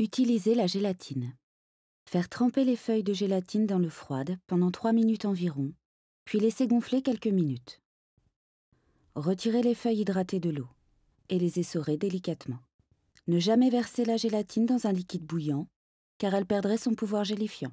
Utiliser la gélatine. Faire tremper les feuilles de gélatine dans l'eau froide pendant 3 minutes environ, puis laisser gonfler quelques minutes. Retirer les feuilles hydratées de l'eau et les essorer délicatement. Ne jamais verser la gélatine dans un liquide bouillant, car elle perdrait son pouvoir gélifiant.